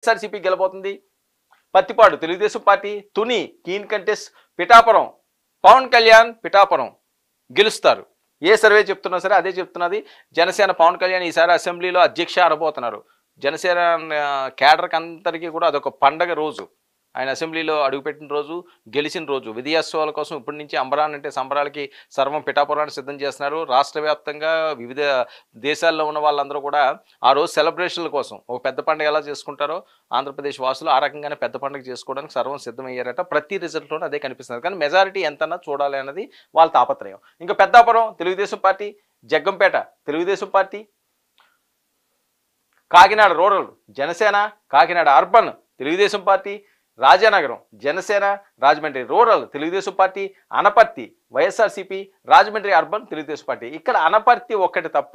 వైఎస్ఆర్సీపీ గెలబోతుంది Prathipadu Telugudesam party Tuni keen contest Pithapuram Pawan Kalyan Pithapuram గెలుస్తారు ఏ సర్వే చెప్తున్నా సరే అదే చెప్తున్నది జనసేన పవన్ కళ్యాణ్ ఈసారి అసెంబ్లీలో అధ్యక్ష అరబోతున్నారు జనసేన కేడర్కి అందరికీ కూడా అదొక పండగ రోజు ఆయన అసెంబ్లీలో అడుగుపెట్టిన రోజు గెలిచిన రోజు విజయోత్సవాల కోసం ఇప్పటి నుంచి అంబరాన్ అంటే సంబరాలకి సర్వం పిఠాపురాన్ని సిద్ధం చేస్తున్నారు రాష్ట్ర వ్యాప్తంగా వివిధ దేశాల్లో ఉన్న వాళ్ళందరూ కూడా ఆ రోజు సెలబ్రేషన్ల కోసం ఒక పెద్ద పండుగ ఎలా చేసుకుంటారో ఆంధ్రప్రదేశ్ వాసులు ఆ రకంగానే పెద్ద పండుగ చేసుకోవడానికి సర్వం సిద్ధమయ్యారట ప్రతి రిజల్ట్లోనూ అదే కనిపిస్తుంది కానీ మెజారిటీ ఎంతన్నా చూడాలి అన్నది వాళ్ళ తాపత్రయం ఇంకా Peddapuram Telugudesam party Jaggampeta Telugudesam party Kakinada rural Janasena Kakinada urban Telugudesam party Rajanagaram Janasena Rajahmundry rural Telugudesam party Anaparthi YSRCP Rajahmundry urban Telugudesam party ఇక్కడ అనపర్తి ఒక్కటి తప్ప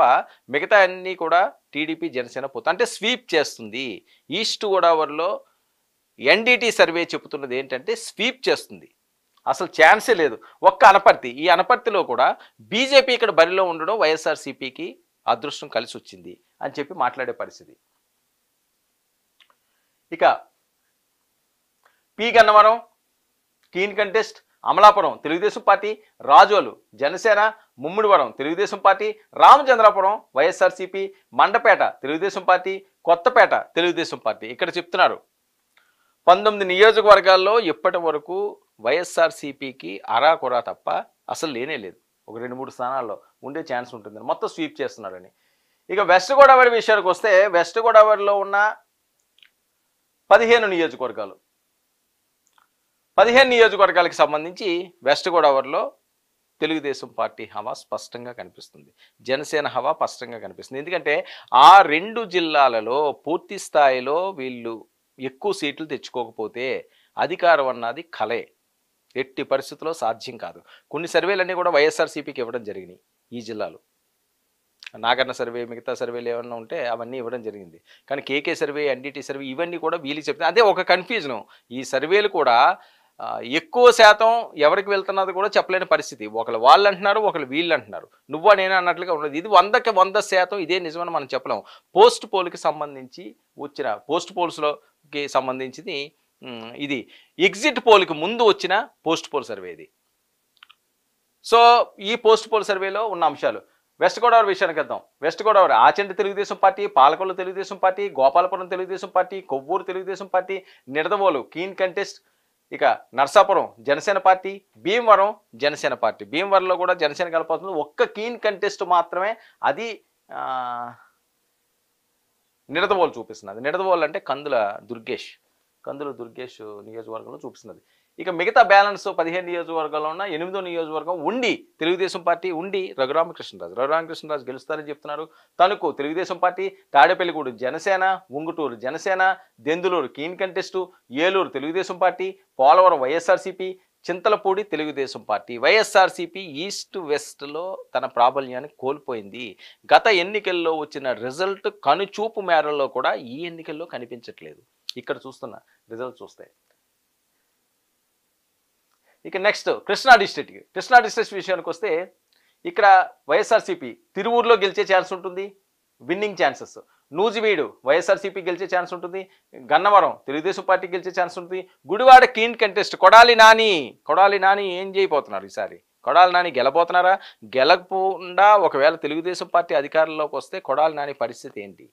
మిగతా అన్నీ కూడా టీడీపీ జనసేన పోతుంది అంటే స్వీప్ చేస్తుంది ఈస్ట్ గోదావరిలో ఎన్డీటీ సర్వే చెబుతున్నది ఏంటంటే స్వీప్ చేస్తుంది అసలు ఛాన్సే లేదు ఒక్క అనపర్తి ఈ అనపర్తిలో కూడా బీజేపీ ఇక్కడ బరిలో ఉండడం వైఎస్ఆర్సీపీకి అదృష్టం కలిసి వచ్చింది అని చెప్పి మాట్లాడే పరిస్థితి ఇక P Gannavaram keen contest Amalapuram Telugudesam party Razole Janasena Mummidivaram Telugudesam party Ramachandrapuram YSRCP Mandapeta Telugudesam party Kothapeta Telugudesam party ఇక్కడ చెప్తున్నారు పంతొమ్మిది నియోజకవర్గాల్లో ఇప్పటి వరకు వైఎస్ఆర్సీపీకి అరాకొరా తప్ప అసలు లేనే లేదు ఒక రెండు మూడు స్థానాల్లో ఉండే ఛాన్స్ ఉంటుంది మొత్తం స్వీప్ చేస్తున్నారని ఇక వెస్ట్ గోదావరి విషయానికి వస్తే వెస్ట్ గోదావరిలో ఉన్న పదిహేను నియోజకవర్గాలు పదిహేను నియోజకవర్గాలకు సంబంధించి వెస్ట్ గోదావరిలో తెలుగుదేశం పార్టీ హవా స్పష్టంగా కనిపిస్తుంది జనసేన హవా స్పష్టంగా కనిపిస్తుంది ఎందుకంటే ఆ రెండు జిల్లాలలో పూర్తి స్థాయిలో వీళ్ళు ఎక్కువ సీట్లు తెచ్చుకోకపోతే అధికారం అన్నది కలే ఎట్టి పరిస్థితుల్లో సాధ్యం కాదు కొన్ని సర్వేలన్నీ కూడా వైఎస్ఆర్సీపీకి ఇవ్వడం జరిగినాయి ఈ జిల్లాలో నాగన్న సర్వే మిగతా సర్వేలు ఏమన్నా ఉంటే అవన్నీ ఇవ్వడం జరిగింది కానీ కేకే సర్వే ఎన్డీటీ సర్వే ఇవన్నీ కూడా వీలు చెప్తే అదే ఒక కన్ఫ్యూజను ఈ సర్వేలు కూడా ఎక్కువ శాతం ఎవరికి వెళ్తున్నది కూడా చెప్పలేని పరిస్థితి ఒకళ్ళు వాళ్ళు అంటున్నారు ఒకళ్ళు వీళ్ళు అంటున్నారు నువ్వా నేను అన్నట్లుగా ఉండదు ఇది వందకి వంద శాతం ఇదే నిజమని మనం చెప్పలేము పోస్ట్ పోల్కి సంబంధించి వచ్చిన పోస్ట్ పోల్స్లోకి సంబంధించింది ఇది ఎగ్జిట్ పోల్కి ముందు వచ్చిన పోస్ట్ పోల్ సర్వే ఇది సో ఈ పోస్ట్ పోల్ సర్వేలో ఉన్న అంశాలు వెస్ట్ గోదావరి విషయానికి వద్దాం west Godavari Achanta Telugudesam party Palakollu Telugudesam party Gopalapuram Telugudesam party Kovvur Telugudesam party Nidadavole keen contest ఇక నర్సాపురం జనసేన పార్టీ భీమవరం జనసేన పార్టీ భీమవరంలో కూడా జనసేన కలిపోతుంది ఒక్క కీన్ కంటెస్ట్ మాత్రమే అది నిడదవోలు చూపిస్తున్నది నిడదవోలు అంటే కందుల దుర్గేష్ కందుల దుర్గేష్ నియోజకవర్గంలో చూపిస్తున్నది ఇక మిగతా బ్యాలెన్స్ పదిహేను నియోజకవర్గాల్లో ఉన్న ఎనిమిదో నియోజకవర్గం ఉండి తెలుగుదేశం పార్టీ ఉండి రఘురామకృష్ణరాజు రఘురామకృష్ణరాజు గెలుస్తారని చెప్తున్నారు Tanuku Telugudesam party Tadepalligudem Janasena Unguturu Janasena Denduluru keen contest Eluru Telugudesam party Polavaram YSRCP Chintalapudi Telugudesam party YSRCP east వెస్ట్లో తన ప్రాబల్యాన్ని కోల్పోయింది గత ఎన్నికల్లో వచ్చిన రిజల్ట్ కనుచూపు మేరల్లో కూడా ఈ ఎన్నికల్లో కనిపించట్లేదు ఇక్కడ చూస్తున్న రిజల్ట్ చూస్తే ఇక next Krishna district Krishna district విషయానికి వస్తే ఇక్కడ వైఎస్ఆర్సీపీ తిరువూరులో గెలిచే ఛాన్స్ ఉంటుంది విన్నింగ్ ఛాన్సెస్ నూజివీడు వైఎస్ఆర్సీపీ గెలిచే ఛాన్స్ ఉంటుంది గన్నవరం తెలుగుదేశం పార్టీ గెలిచే ఛాన్స్ ఉంటుంది గుడివాడ కీన్ కంటెస్ట్ కొడాలి నాని కొడాలి నాని ఏం చేయబోతున్నారు ఈసారి కొడాలి నాని గెలబోతున్నారా గెలకుండా ఒకవేళ తెలుగుదేశం పార్టీ అధికారంలోకి వస్తే కొడాలి నాని పరిస్థితి ఏంటి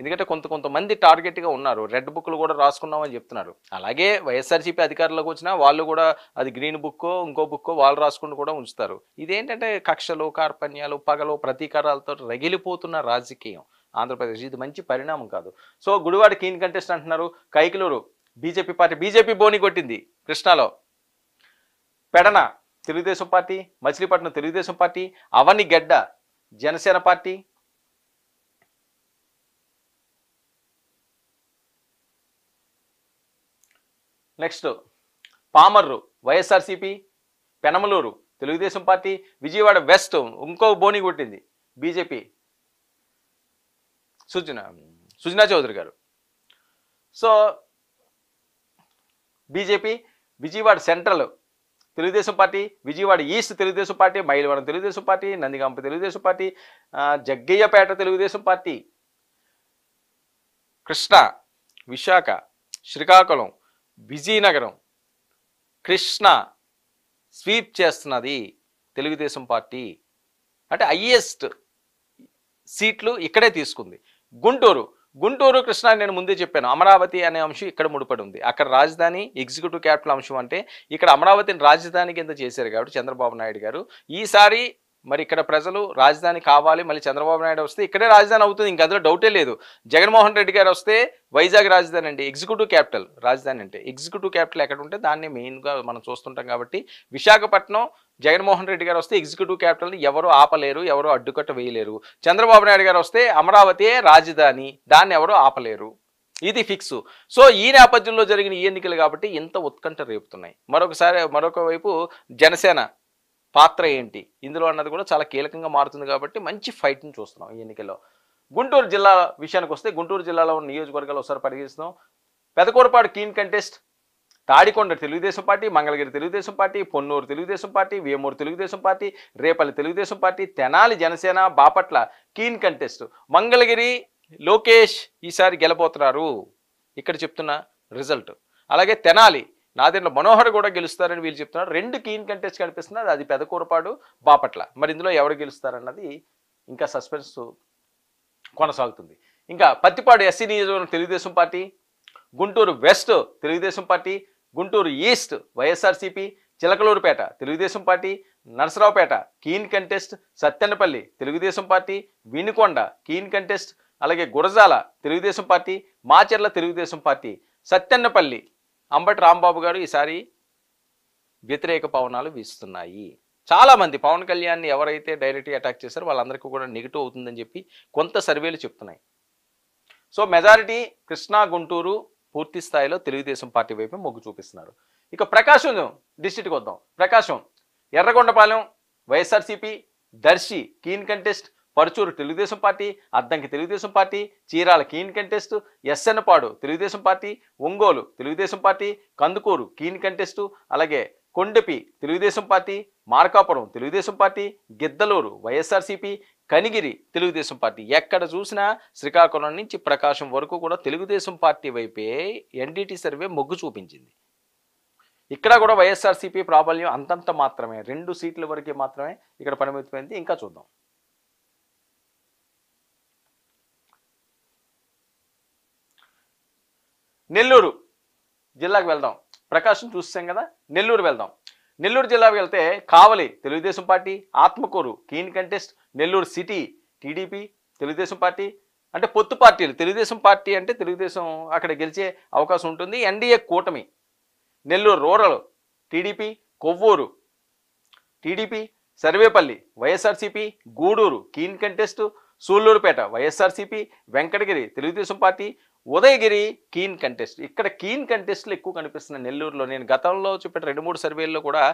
ఎందుకంటే కొంత కొంతమంది టార్గెట్గా ఉన్నారు రెడ్ బుక్లు కూడా రాసుకున్నామని చెప్తున్నారు అలాగే వైఎస్ఆర్సీపీ అధికారులకు వచ్చినా వాళ్ళు కూడా అది గ్రీన్ బుక్కో ఇంకో బుక్కో వాళ్ళు రాసుకుని కూడా ఉంచుతారు ఇదేంటంటే కక్షలు కార్పణ్యాలు పగలు ప్రతీకారాలతో రగిలిపోతున్న రాజకీయం ఆంధ్రప్రదేశ్ ఇది మంచి పరిణామం కాదు సో గుడివాడ కీన్ కంటెస్ట్ అంటున్నారు కైకిలూరు బీజేపీ పార్టీ బీజేపీ బోని కొట్టింది కృష్ణాలో పెడన తెలుగుదేశం పార్టీ మచిలీపట్నం తెలుగుదేశం పార్టీ అవన్నీ గెడ్డ Janasena party next Pamarru YSRCP Penamaluru Telugudesam party Vijayawada west ఇంకో బోని కొట్టింది BJP Sujana Sujana Chowdary garu so BJP Vijayawada central Telugudesam party Vijayawada east Telugudesam party Mylavaram Telugudesam party Nandigama Telugudesam party Jaggayyapeta Telugudesam party Krishna Visakha Srikakulam Vizianagaram Krishna sweep చేస్తున్నది తెలుగుదేశం పార్టీ అంటే హయ్యెస్ట్ సీట్లు ఇక్కడే తీసుకుంది గుంటూరు గుంటూరు కృష్ణ నేను ముందే చెప్పాను అమరావతి అనే అంశం ఇక్కడ ముడిపడి ఉంది అక్కడ రాజధాని ఎగ్జిక్యూటివ్ క్యాపిటల్ అంశం అంటే ఇక్కడ అమరావతిని రాజధాని కింద చేశారు కాబట్టి చంద్రబాబు నాయుడు గారు ఈసారి మరి ఇక్కడ ప్రజలు రాజధాని కావాలి మళ్ళీ చంద్రబాబు నాయుడు వస్తే ఇక్కడే రాజధాని అవుతుంది ఇంక అందులో డౌటే లేదు జగన్మోహన్ రెడ్డి గారు వస్తే వైజాగ్ రాజధాని అండి ఎగ్జిక్యూటివ్ క్యాపిటల్ రాజధాని అంటే ఎగ్జిక్యూటివ్ క్యాపిటల్ ఎక్కడ ఉంటే దాన్ని మెయిన్గా మనం చూస్తుంటాం కాబట్టి విశాఖపట్నం జగన్మోహన్ రెడ్డి గారు వస్తే ఎగ్జిక్యూటివ్ క్యాపిటల్ని ఎవరు ఆపలేరు ఎవరు అడ్డుకట్ట వేయలేరు చంద్రబాబు నాయుడు గారు వస్తే అమరావతియే రాజధాని దాన్ని ఎవరు ఆపలేరు ఇది ఫిక్స్ సో ఈ నేపథ్యంలో జరిగిన ఈ ఎన్నికలు కాబట్టి ఇంత ఉత్కంఠ రేపుతున్నాయి మరొకసారి మరొక వైపు జనసేన పాత్ర ఏంటి ఇందులో అన్నది కూడా చాలా కీలకంగా మారుతుంది కాబట్టి మంచి ఫైట్ని చూస్తున్నాం ఈ ఎన్నికల్లో గుంటూరు జిల్లా విషయానికి వస్తే గుంటూరు జిల్లాలో ఉన్న నియోజకవర్గాలు ఒకసారి పరిగణిస్తున్నాం Pedakurapadu keen contest Tadikonda Telugudesam party Mangalagiri Telugudesam party Ponnur Telugudesam party Vemuru Telugudesam party Repalle Telugudesam party Tenali Janasena Bapatla keen contest Mangalagiri Lokesh ఈసారి గెలబోతున్నారు ఇక్కడ చెప్తున్న రిజల్ట్ అలాగే తెనాలి నా నాదెండ్ల మనోహర్ కూడా గెలుస్తారని వీళ్ళు చెప్తున్నారు రెండు కీన్ కంటెస్ట్ కనిపిస్తున్నారు అది పెద్ద కూరపాడు బాపట్ల మరి ఇందులో ఎవరు గెలుస్తారన్నది ఇంకా సస్పెన్స్ కొనసాగుతుంది ఇంకా పత్తిపాడు ఎస్సీ నియోజకవర్గం Telugudesam party Guntur west Telugudesam party Guntur east YSRCP Chilakaluripet Telugudesam party Narasaraopet keen contest Sattenapalli Telugudesam party Vinukonda keen contest అలాగే గురజాల తెలుగుదేశం పార్టీ మాచెర్ల తెలుగుదేశం పార్టీ సత్తెన్నపల్లి అంబటి రాంబాబు గారు ఈసారి వ్యతిరేక పవనాలు వీస్తున్నాయి చాలామంది పవన్ కళ్యాణ్ని ఎవరైతే డైరెక్ట్గా అటాక్ చేశారో వాళ్ళందరికీ కూడా నెగిటివ్ అవుతుందని చెప్పి కొంత సర్వేలు చెప్తున్నాయి సో మెజారిటీ కృష్ణా గుంటూరు పూర్తి స్థాయిలో తెలుగుదేశం పార్టీ వైపు మొగ్గు చూపిస్తున్నారు ఇక ప్రకాశం డిస్టిక్ వద్దాం Prakasam Yerragondapalem YSRCP Darsi keen contest Parchur Telugudesam party Addanki Telugudesam party Chirala keen contest SN Padu Telugudesam party Ongole Telugudesam party Kandukur keen contest అలాగే Kondapi Telugudesam party Markapuram Telugudesam party Giddalur YSRCP Kanigiri Telugudesam party ఎక్కడ చూసినా శ్రీకాకుళం నుంచి ప్రకాశం వరకు కూడా తెలుగుదేశం పార్టీ వైపే ఎన్డీటీ సర్వే మొగ్గు చూపించింది ఇక్కడ కూడా వైఎస్ఆర్సీపీ ప్రాబల్యం అంతంత మాత్రమే రెండు సీట్ల వరకే మాత్రమే ఇక్కడ పరిమితమైంది ఇంకా చూద్దాం నెల్లూరు జిల్లాకు వెళ్దాం ప్రకాశం చూస్తాం కదా నెల్లూరు వెళ్దాం నెల్లూరు జిల్లాకు వెళ్తే Kavali Telugudesam party Atmakur keen contest Nellore city TDP Telugudesam party అంటే పొత్తు పార్టీలు తెలుగుదేశం పార్టీ అంటే తెలుగుదేశం అక్కడ గెలిచే అవకాశం ఉంటుంది ఎన్డీఏ కూటమి Nellore rural TDP Kovur TDP Sarvepalli YSRCP Gudur keen contest Sullurpeta YSRCP Venkatagiri Telugudesam party Udayagiri keen contest ఇక్కడ కీన్ కంటెస్ట్లు ఎక్కువ కనిపిస్తున్నాయి నెల్లూరులో నేను గతంలో చూపెట్టిన రెండు మూడు సర్వేల్లో కూడా